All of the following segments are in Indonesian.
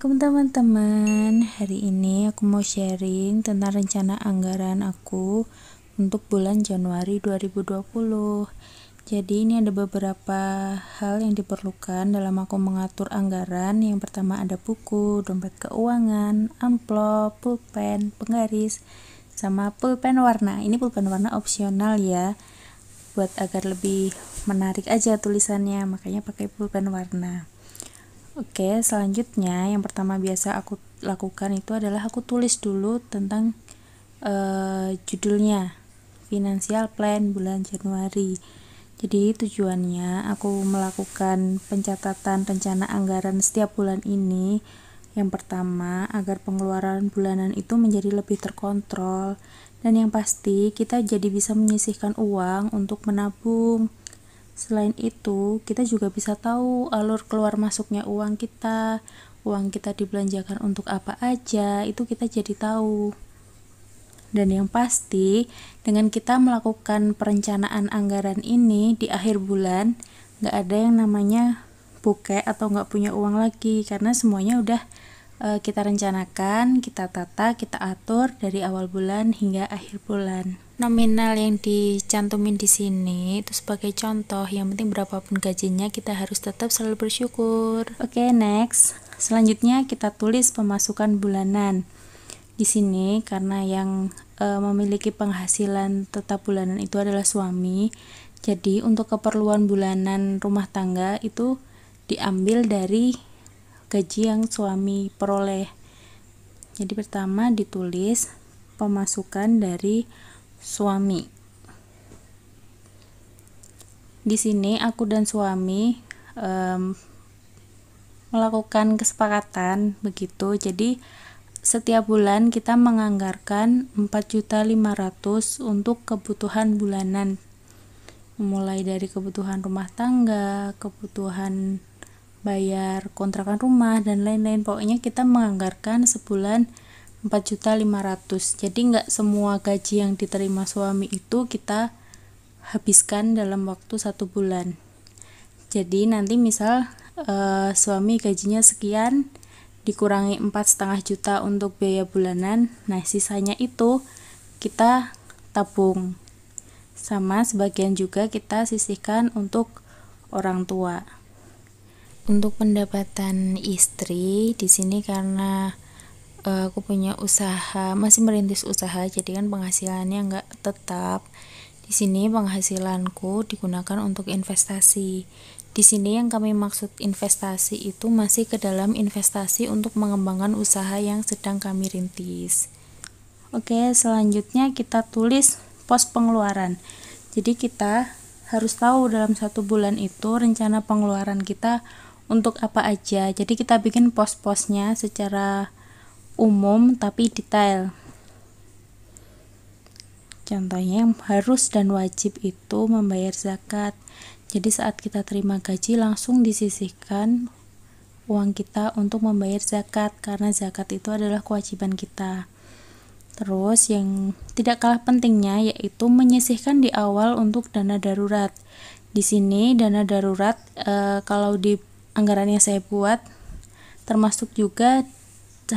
Assalamualaikum teman-teman Hari ini aku mau sharing tentang rencana anggaran aku untuk bulan Januari 2020 Jadi ini ada beberapa hal yang diperlukan dalam aku mengatur anggaran Yang pertama ada buku, dompet keuangan, amplop, pulpen, penggaris, sama pulpen warna Ini pulpen warna opsional ya buat agar lebih menarik aja tulisannya makanya pakai pulpen warna Oke, selanjutnya yang pertama biasa aku lakukan itu adalah aku tulis dulu tentang uh, judulnya Financial Plan bulan Januari. Jadi tujuannya aku melakukan pencatatan rencana anggaran setiap bulan ini. Yang pertama, agar pengeluaran bulanan itu menjadi lebih terkontrol dan yang pasti kita jadi bisa menyisihkan uang untuk menabung Selain itu, kita juga bisa tahu alur keluar masuknya uang kita, uang kita dibelanjakan untuk apa aja, itu kita jadi tahu. Dan yang pasti, dengan kita melakukan perencanaan anggaran ini di akhir bulan, nggak ada yang namanya buke atau nggak punya uang lagi, karena semuanya udah e, kita rencanakan, kita tata, kita atur dari awal bulan hingga akhir bulan nominal yang dicantumin di sini itu sebagai contoh yang penting berapapun gajinya kita harus tetap selalu bersyukur oke okay, next selanjutnya kita tulis pemasukan bulanan di sini karena yang e, memiliki penghasilan tetap bulanan itu adalah suami jadi untuk keperluan bulanan rumah tangga itu diambil dari gaji yang suami peroleh jadi pertama ditulis pemasukan dari suami. Di sini aku dan suami um, melakukan kesepakatan begitu. Jadi setiap bulan kita menganggarkan 4.500 untuk kebutuhan bulanan. Mulai dari kebutuhan rumah tangga, kebutuhan bayar kontrakan rumah dan lain-lain. Pokoknya kita menganggarkan sebulan juta 4.500 jadi nggak semua gaji yang diterima suami itu kita habiskan dalam waktu satu bulan jadi nanti misal uh, suami gajinya sekian dikurangi empat setengah juta untuk biaya bulanan nah sisanya itu kita tabung sama sebagian juga kita sisihkan untuk orang tua untuk pendapatan istri di sini karena uh, aku punya usaha masih merintis usaha jadi kan penghasilannya nggak tetap di sini penghasilanku digunakan untuk investasi di sini yang kami maksud investasi itu masih ke dalam investasi untuk mengembangkan usaha yang sedang kami rintis. Oke, selanjutnya kita tulis pos pengeluaran. Jadi kita harus tahu dalam satu bulan itu rencana pengeluaran kita untuk apa aja. Jadi kita bikin pos-posnya secara umum tapi detail. Contohnya yang harus dan wajib itu membayar zakat. Jadi saat kita terima gaji langsung disisihkan uang kita untuk membayar zakat karena zakat itu adalah kewajiban kita. Terus yang tidak kalah pentingnya yaitu menyisihkan di awal untuk dana darurat. Di sini dana darurat e, kalau di anggaran yang saya buat termasuk juga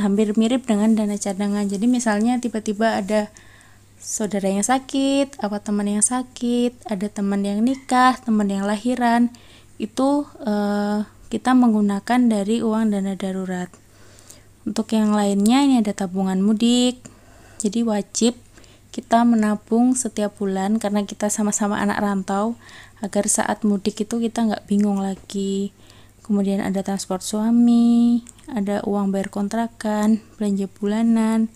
hampir mirip dengan dana cadangan. Jadi misalnya tiba-tiba ada saudara yang sakit, apa teman yang sakit, ada teman yang nikah, teman yang lahiran, itu eh, kita menggunakan dari uang dana darurat. Untuk yang lainnya ini ada tabungan mudik. Jadi wajib kita menabung setiap bulan karena kita sama-sama anak rantau agar saat mudik itu kita nggak bingung lagi kemudian ada transport suami ada uang bayar kontrakan, belanja bulanan,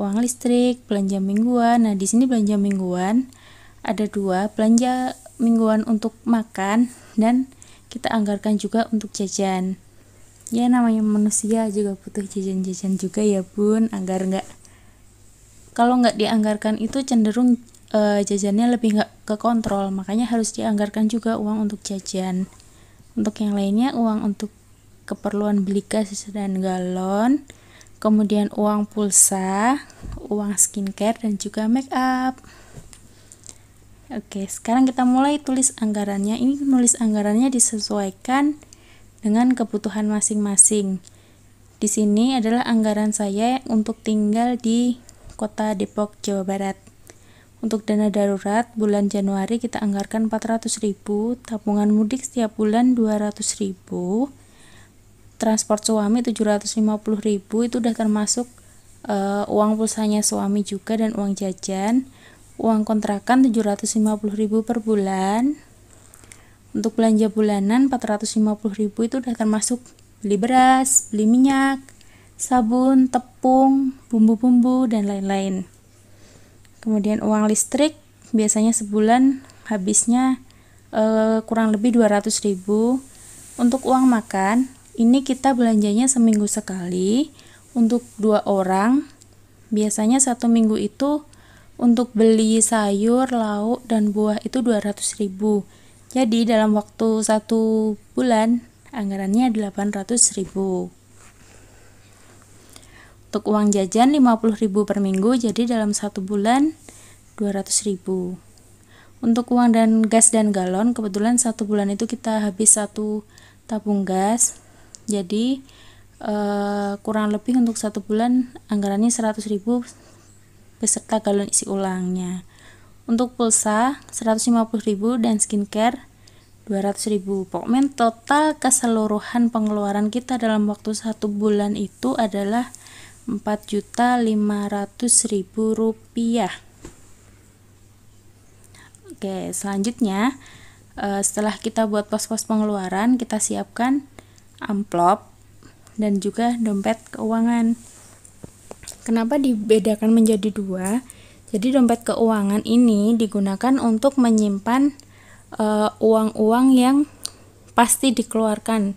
uang listrik, belanja mingguan. Nah, di sini belanja mingguan ada dua, belanja mingguan untuk makan dan kita anggarkan juga untuk jajan. Ya namanya manusia juga butuh jajan-jajan juga ya bun, agar nggak kalau nggak dianggarkan itu cenderung e, jajannya lebih nggak ke kontrol makanya harus dianggarkan juga uang untuk jajan untuk yang lainnya uang untuk keperluan beli gas dan galon, kemudian uang pulsa, uang skincare dan juga make up. Oke, sekarang kita mulai tulis anggarannya. Ini nulis anggarannya disesuaikan dengan kebutuhan masing-masing. Di sini adalah anggaran saya untuk tinggal di Kota Depok, Jawa Barat. Untuk dana darurat bulan Januari kita anggarkan 400.000, tabungan mudik setiap bulan 200.000, transport suami 750.000 itu udah termasuk uh, uang pulsanya suami juga dan uang jajan. Uang kontrakan 750.000 per bulan. Untuk belanja bulanan 450.000 itu udah termasuk beli beras, beli minyak, sabun, tepung, bumbu-bumbu dan lain-lain. Kemudian uang listrik biasanya sebulan habisnya uh, kurang lebih 200.000. Untuk uang makan ini kita belanjanya seminggu sekali untuk dua orang. Biasanya satu minggu itu untuk beli sayur, lauk, dan buah itu 200 ribu. Jadi dalam waktu satu bulan anggarannya 800 ribu. Untuk uang jajan 50 ribu per minggu, jadi dalam satu bulan 200 ribu. Untuk uang dan gas dan galon, kebetulan satu bulan itu kita habis satu tabung gas, jadi eh, kurang lebih untuk satu bulan anggarannya 100.000 beserta galon isi ulangnya untuk pulsa 150.000 dan skincare 200.000 pokoknya total keseluruhan pengeluaran kita dalam waktu satu bulan itu adalah 4.500.000 rupiah oke selanjutnya eh, setelah kita buat pos-pos pengeluaran kita siapkan amplop, dan juga dompet keuangan. Kenapa dibedakan menjadi dua? Jadi dompet keuangan ini digunakan untuk menyimpan eh, uang-uang uh, yang pasti dikeluarkan.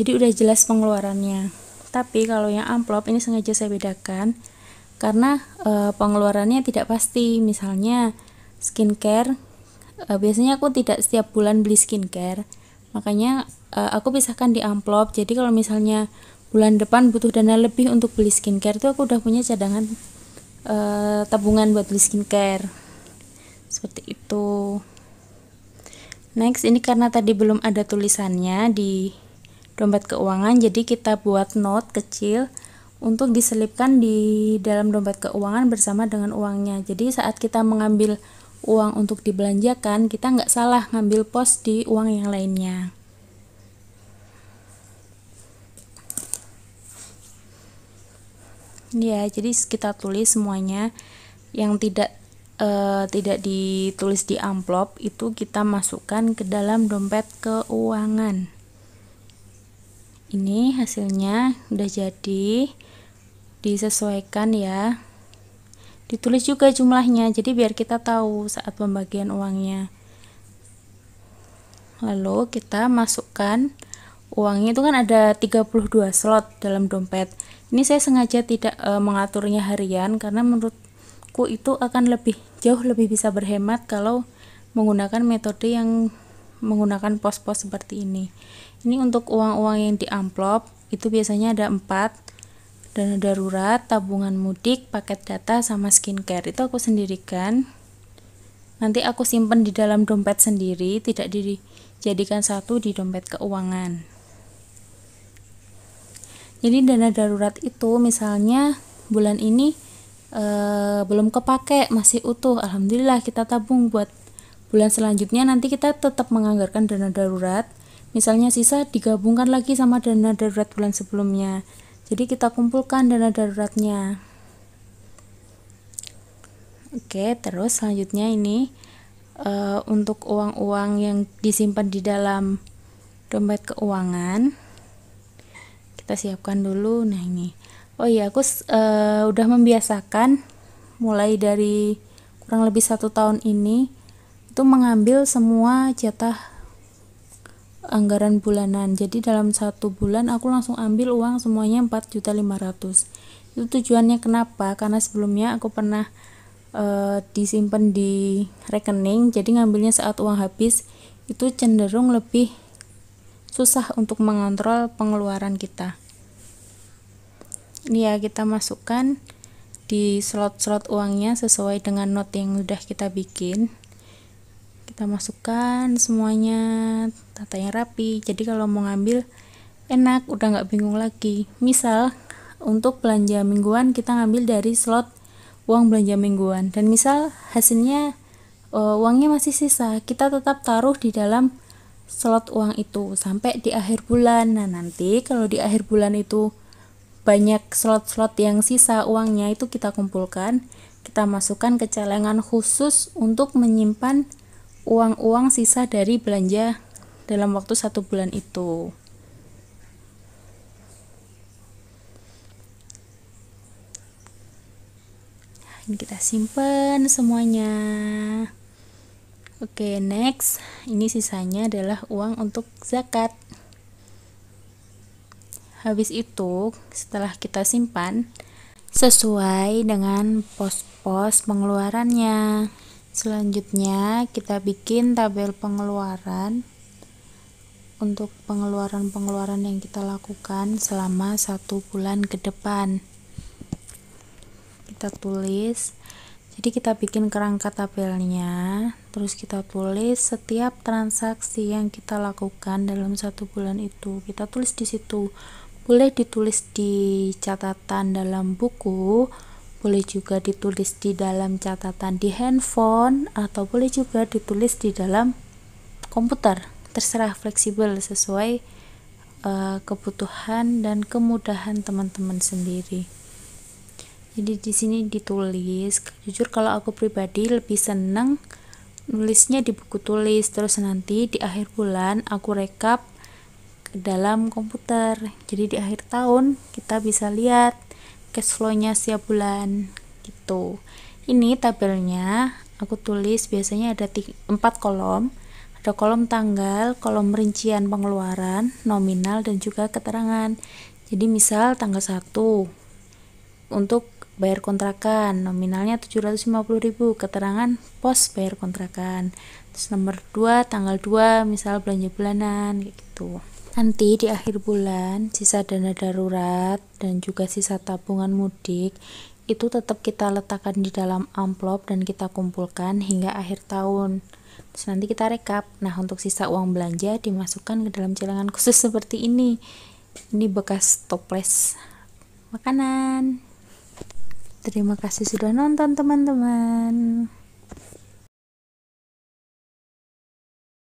Jadi udah jelas pengeluarannya. Tapi kalau yang amplop ini sengaja saya bedakan karena uh, pengeluarannya tidak pasti. Misalnya skincare, uh, biasanya aku tidak setiap bulan beli skincare. Makanya uh, aku pisahkan di amplop jadi kalau misalnya bulan depan butuh dana lebih untuk beli skincare itu aku udah punya cadangan uh, tabungan buat beli skincare seperti itu next ini karena tadi belum ada tulisannya di dompet keuangan jadi kita buat note kecil untuk diselipkan di dalam dompet keuangan bersama dengan uangnya jadi saat kita mengambil uang untuk dibelanjakan, kita nggak salah ngambil pos di uang yang lainnya. ya jadi kita tulis semuanya yang tidak uh, tidak ditulis di amplop itu kita masukkan ke dalam dompet keuangan ini hasilnya udah jadi disesuaikan ya ditulis juga jumlahnya jadi biar kita tahu saat pembagian uangnya lalu kita masukkan uangnya itu kan ada 32 slot dalam dompet. Ini saya sengaja tidak e, mengaturnya harian karena menurutku itu akan lebih jauh lebih bisa berhemat kalau menggunakan metode yang menggunakan pos-pos seperti ini. Ini untuk uang-uang yang di amplop itu biasanya ada 4 dana darurat, tabungan mudik, paket data sama skincare. Itu aku sendirikan. Nanti aku simpan di dalam dompet sendiri, tidak dijadikan satu di dompet keuangan. Jadi dana darurat itu misalnya bulan ini e, belum kepake, masih utuh. Alhamdulillah kita tabung buat bulan selanjutnya nanti kita tetap menganggarkan dana darurat. Misalnya sisa digabungkan lagi sama dana darurat bulan sebelumnya. Jadi kita kumpulkan dana daruratnya. Oke, terus selanjutnya ini e, untuk uang-uang yang disimpan di dalam dompet keuangan kita siapkan dulu nah ini oh iya aku uh, udah membiasakan mulai dari kurang lebih satu tahun ini itu mengambil semua jatah anggaran bulanan jadi dalam satu bulan aku langsung ambil uang semuanya 4.500 itu tujuannya kenapa karena sebelumnya aku pernah uh, disimpan di rekening jadi ngambilnya saat uang habis itu cenderung lebih susah untuk mengontrol pengeluaran kita. Ini ya kita masukkan di slot-slot uangnya sesuai dengan note yang sudah kita bikin. Kita masukkan semuanya, tata yang rapi. Jadi kalau mau ngambil enak, udah nggak bingung lagi. Misal untuk belanja mingguan kita ngambil dari slot uang belanja mingguan dan misal hasilnya eh, uangnya masih sisa kita tetap taruh di dalam slot uang itu sampai di akhir bulan. Nah, nanti kalau di akhir bulan itu banyak slot-slot yang sisa uangnya itu kita kumpulkan, kita masukkan ke celengan khusus untuk menyimpan uang-uang sisa dari belanja dalam waktu satu bulan itu. Ini kita simpan semuanya. Oke, okay, next. Ini sisanya adalah uang untuk zakat. Habis itu, setelah kita simpan sesuai dengan pos-pos pengeluarannya. Selanjutnya, kita bikin tabel pengeluaran untuk pengeluaran-pengeluaran yang kita lakukan selama satu bulan ke depan. Kita tulis jadi kita bikin kerangka tabelnya terus kita tulis setiap transaksi yang kita lakukan dalam satu bulan itu kita tulis di situ boleh ditulis di catatan dalam buku boleh juga ditulis di dalam catatan di handphone atau boleh juga ditulis di dalam komputer terserah fleksibel sesuai uh, kebutuhan dan kemudahan teman-teman sendiri jadi di sini ditulis jujur kalau aku pribadi lebih seneng nulisnya di buku tulis terus nanti di akhir bulan aku rekap ke dalam komputer jadi di akhir tahun kita bisa lihat cash flow-nya setiap bulan gitu ini tabelnya aku tulis biasanya ada empat kolom ada kolom tanggal, kolom rincian pengeluaran, nominal dan juga keterangan jadi misal tanggal 1 untuk bayar kontrakan nominalnya 750.000 keterangan pos bayar kontrakan terus nomor 2 tanggal 2 misal belanja bulanan kayak gitu nanti di akhir bulan sisa dana darurat dan juga sisa tabungan mudik itu tetap kita letakkan di dalam amplop dan kita kumpulkan hingga akhir tahun terus nanti kita rekap nah untuk sisa uang belanja dimasukkan ke dalam celengan khusus seperti ini ini bekas toples makanan Terima kasih sudah nonton teman-teman.